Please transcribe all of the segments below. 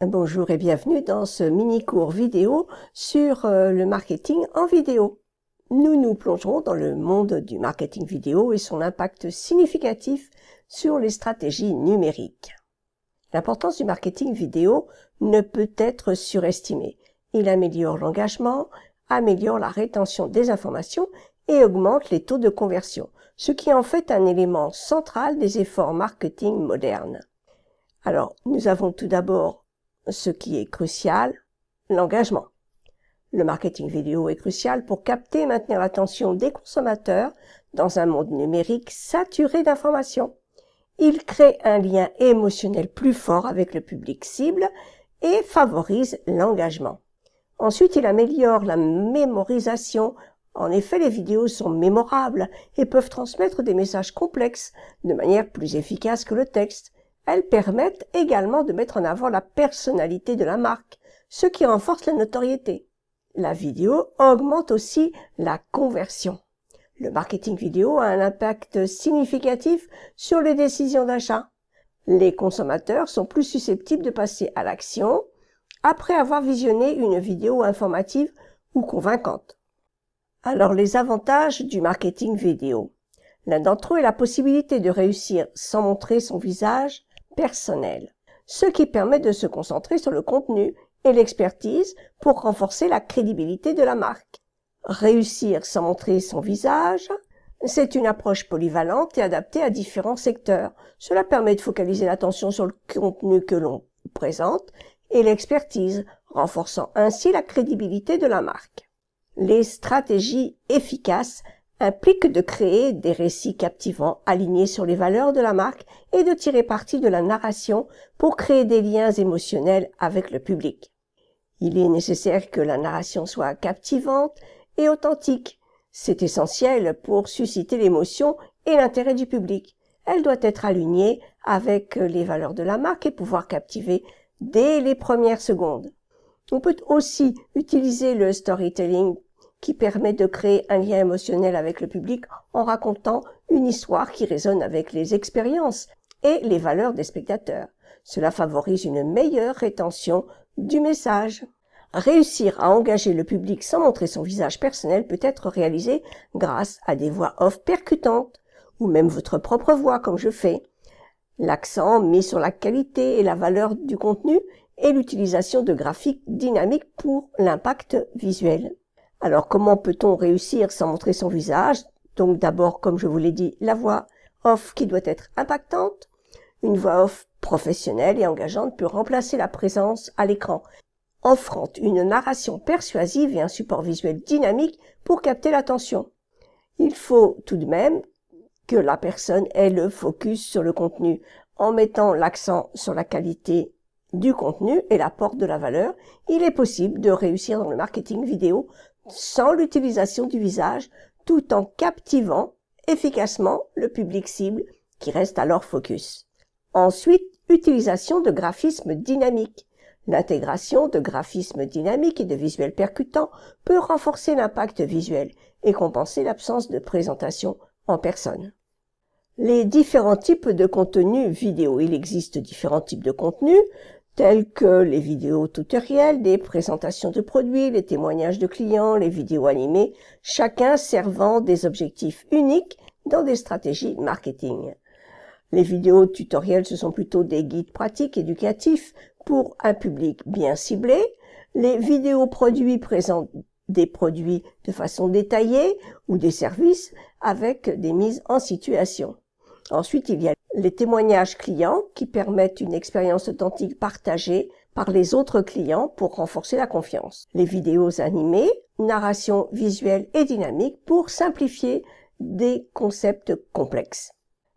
Bonjour et bienvenue dans ce mini-cours vidéo sur euh, le marketing en vidéo. Nous nous plongerons dans le monde du marketing vidéo et son impact significatif sur les stratégies numériques. L'importance du marketing vidéo ne peut être surestimée. Il améliore l'engagement, améliore la rétention des informations et augmente les taux de conversion, ce qui est en fait un élément central des efforts marketing modernes. Alors, nous avons tout d'abord ce qui est crucial, l'engagement. Le marketing vidéo est crucial pour capter et maintenir l'attention des consommateurs dans un monde numérique saturé d'informations. Il crée un lien émotionnel plus fort avec le public cible et favorise l'engagement. Ensuite, il améliore la mémorisation. En effet, les vidéos sont mémorables et peuvent transmettre des messages complexes de manière plus efficace que le texte. Elles permettent également de mettre en avant la personnalité de la marque, ce qui renforce la notoriété. La vidéo augmente aussi la conversion. Le marketing vidéo a un impact significatif sur les décisions d'achat. Les consommateurs sont plus susceptibles de passer à l'action après avoir visionné une vidéo informative ou convaincante. Alors les avantages du marketing vidéo. L'un d'entre eux est la possibilité de réussir sans montrer son visage personnel, ce qui permet de se concentrer sur le contenu et l'expertise pour renforcer la crédibilité de la marque. Réussir sans montrer son visage, c'est une approche polyvalente et adaptée à différents secteurs. Cela permet de focaliser l'attention sur le contenu que l'on présente et l'expertise, renforçant ainsi la crédibilité de la marque. Les stratégies efficaces impliquent de créer des récits captivants alignés sur les valeurs de la marque et de tirer parti de la narration pour créer des liens émotionnels avec le public. Il est nécessaire que la narration soit captivante et authentique. C'est essentiel pour susciter l'émotion et l'intérêt du public. Elle doit être alignée avec les valeurs de la marque et pouvoir captiver dès les premières secondes. On peut aussi utiliser le storytelling qui permet de créer un lien émotionnel avec le public en racontant une histoire qui résonne avec les expériences et les valeurs des spectateurs. Cela favorise une meilleure rétention du message. Réussir à engager le public sans montrer son visage personnel peut être réalisé grâce à des voix off percutantes, ou même votre propre voix comme je fais. L'accent mis sur la qualité et la valeur du contenu et l'utilisation de graphiques dynamiques pour l'impact visuel. Alors comment peut-on réussir sans montrer son visage Donc d'abord, comme je vous l'ai dit, la voix, off qui doit être impactante, une voix off professionnelle et engageante peut remplacer la présence à l'écran, offrant une narration persuasive et un support visuel dynamique pour capter l'attention. Il faut tout de même que la personne ait le focus sur le contenu, en mettant l'accent sur la qualité du contenu et la porte de la valeur, il est possible de réussir dans le marketing vidéo sans l'utilisation du visage tout en captivant efficacement le public cible qui reste alors focus. Ensuite, utilisation de graphismes dynamiques. L'intégration de graphismes dynamiques et de visuels percutants peut renforcer l'impact visuel et compenser l'absence de présentation en personne. Les différents types de contenus vidéo. Il existe différents types de contenus tels que les vidéos tutoriels, des présentations de produits, les témoignages de clients, les vidéos animées, chacun servant des objectifs uniques dans des stratégies marketing. Les vidéos tutoriels, ce sont plutôt des guides pratiques éducatifs pour un public bien ciblé. Les vidéos produits présentent des produits de façon détaillée ou des services avec des mises en situation. Ensuite, il y a les témoignages clients qui permettent une expérience authentique partagée par les autres clients pour renforcer la confiance. Les vidéos animées, narration visuelle et dynamique pour simplifier des concepts complexes.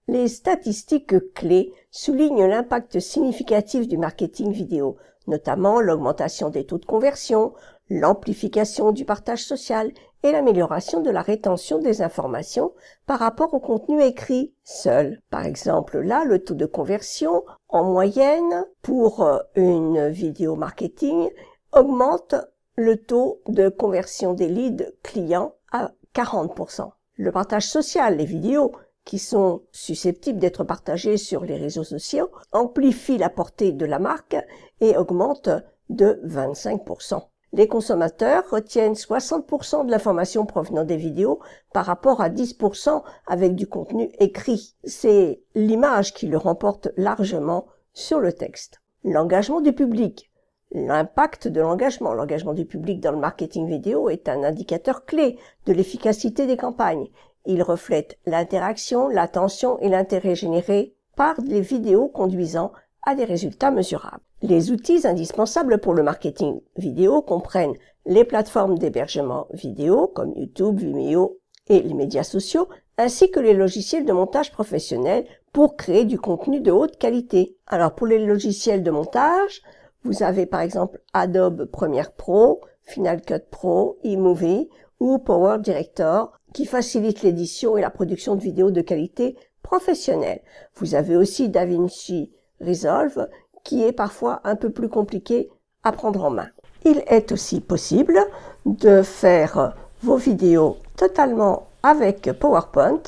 Les statistiques clés soulignent l'impact significatif du marketing vidéo, notamment l'augmentation des taux de conversion, l'amplification du partage social et l'amélioration de la rétention des informations par rapport au contenu écrit seul. Par exemple, là, le taux de conversion en moyenne pour euh, une vidéo marketing augmente le taux de conversion des leads clients à 40%. Le partage social, les vidéos, qui sont susceptibles d'être partagés sur les réseaux sociaux, amplifient la portée de la marque et augmentent de 25%. Les consommateurs retiennent 60% de l'information provenant des vidéos par rapport à 10% avec du contenu écrit. C'est l'image qui le remporte largement sur le texte. L'engagement du public. L'impact de l'engagement. L'engagement du public dans le marketing vidéo est un indicateur clé de l'efficacité des campagnes il reflète l'interaction, l'attention et l'intérêt générés par les vidéos conduisant à des résultats mesurables. Les outils indispensables pour le marketing vidéo comprennent les plateformes d'hébergement vidéo comme YouTube, Vimeo et les médias sociaux, ainsi que les logiciels de montage professionnels pour créer du contenu de haute qualité. Alors pour les logiciels de montage, vous avez par exemple Adobe Premiere Pro, Final Cut Pro, eMovie ou Power Director qui facilite l'édition et la production de vidéos de qualité professionnelle. Vous avez aussi DaVinci Resolve qui est parfois un peu plus compliqué à prendre en main. Il est aussi possible de faire vos vidéos totalement avec PowerPoint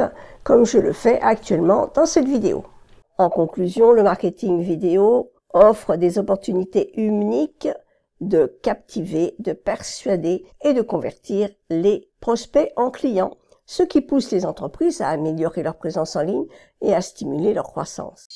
comme je le fais actuellement dans cette vidéo. En conclusion, le marketing vidéo offre des opportunités uniques de captiver, de persuader et de convertir les prospects en clients, ce qui pousse les entreprises à améliorer leur présence en ligne et à stimuler leur croissance.